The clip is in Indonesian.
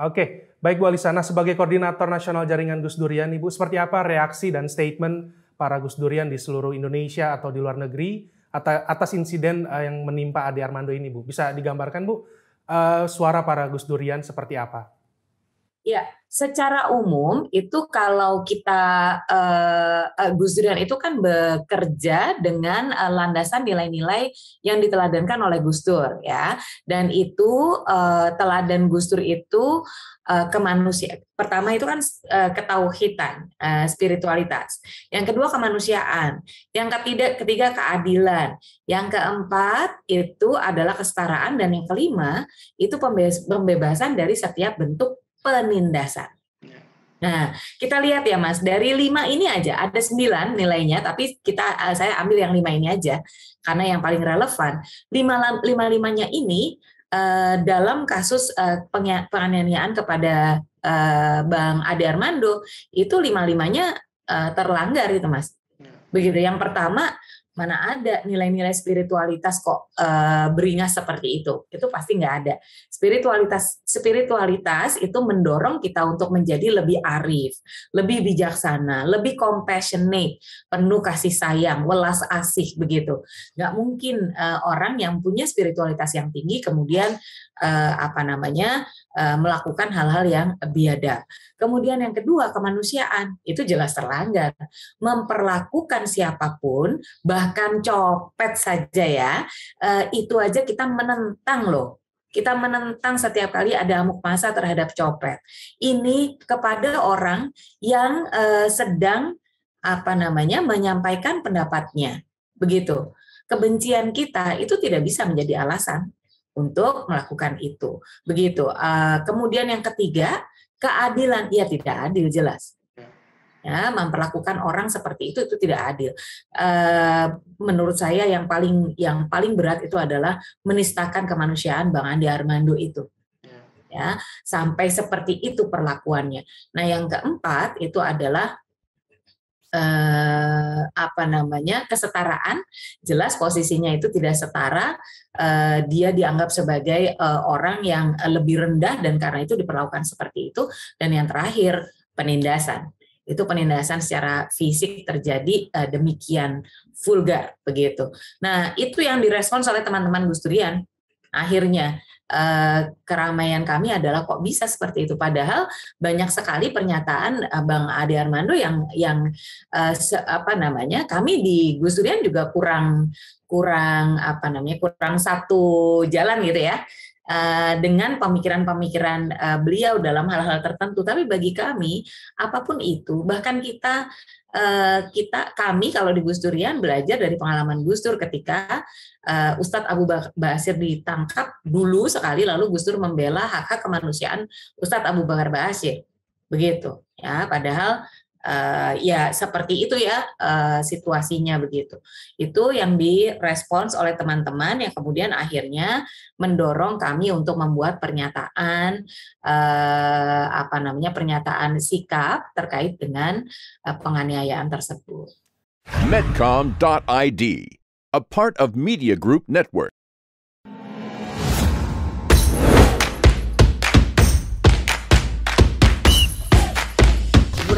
Oke, baik Bu Alisana sebagai koordinator nasional jaringan Gus Durian, Ibu seperti apa reaksi dan statement para Gus Durian di seluruh Indonesia atau di luar negeri atas insiden eh, yang menimpa Ade Armando ini, Bu? Bisa digambarkan, Bu, eh, suara para Gus Durian seperti apa? Ya, secara umum itu kalau kita uh, Gus Durian itu kan bekerja dengan uh, landasan nilai-nilai yang diteladankan oleh Gus Dur ya. Dan itu uh, teladan Gus Dur itu uh, kemanusiaan. pertama itu kan uh, ketauhitan, uh, spiritualitas. Yang kedua kemanusiaan, yang ketiga ketiga keadilan, yang keempat itu adalah kesetaraan dan yang kelima itu pembebasan dari setiap bentuk penindasan. Ya. Nah, kita lihat ya Mas, dari lima ini aja ada sembilan nilainya, tapi kita eh, saya ambil yang lima ini aja karena yang paling relevan. Lima lima limanya ini eh, dalam kasus eh, penganiayaan kepada Bang Ade Armando itu lima limanya terlanggar itu Mas. Ya. Begitu. Yang pertama mana ada nilai-nilai spiritualitas kok e, beringas seperti itu itu pasti nggak ada spiritualitas spiritualitas itu mendorong kita untuk menjadi lebih arif lebih bijaksana lebih compassionate penuh kasih sayang welas asih begitu nggak mungkin e, orang yang punya spiritualitas yang tinggi kemudian e, apa namanya e, melakukan hal-hal yang biadab kemudian yang kedua kemanusiaan itu jelas terlanggar memperlakukan siapapun bah bahkan copet saja ya, eh, itu aja kita menentang loh kita menentang setiap kali ada amuk masa terhadap copet. Ini kepada orang yang eh, sedang apa namanya menyampaikan pendapatnya. Begitu. Kebencian kita itu tidak bisa menjadi alasan untuk melakukan itu. Begitu. Eh, kemudian yang ketiga, keadilan ya tidak adil jelas. Ya, ya memperlakukan orang seperti itu itu tidak adil e, menurut saya yang paling yang paling berat itu adalah menistakan kemanusiaan bang Andi Armando itu ya. ya sampai seperti itu perlakuannya nah yang keempat itu adalah eh, apa namanya kesetaraan jelas posisinya itu tidak setara eh, dia dianggap sebagai eh, orang yang lebih rendah dan karena itu diperlakukan seperti itu dan yang terakhir penindasan itu penindasan secara fisik terjadi uh, demikian vulgar begitu. Nah itu yang direspons oleh teman-teman Gus Durian akhirnya uh, keramaian kami adalah kok bisa seperti itu padahal banyak sekali pernyataan uh, Bang Ade Armando yang yang uh, se, apa namanya kami di Gus Durian juga kurang kurang apa namanya kurang satu jalan gitu ya Eh, dengan pemikiran-pemikiran uh, beliau dalam hal-hal tertentu. Tapi bagi kami, apapun itu, bahkan kita uh, kita kami kalau di Gus Durian belajar dari pengalaman Gus Dur ketika uh, Ustadz Abu Basir ditangkap dulu sekali, lalu Gus Dur membela hak-hak kemanusiaan Ustadz Abu Bakar Basir, begitu ya. Padahal uh, ya seperti itu ya uh, situasinya begitu. Itu yang direspons oleh teman-teman yang kemudian akhirnya mendorong kami untuk membuat pernyataan uh, apa namanya pernyataan sikap terkait dengan uh, penganiayaan tersebut. Medcom.id, a part of Media Group Network.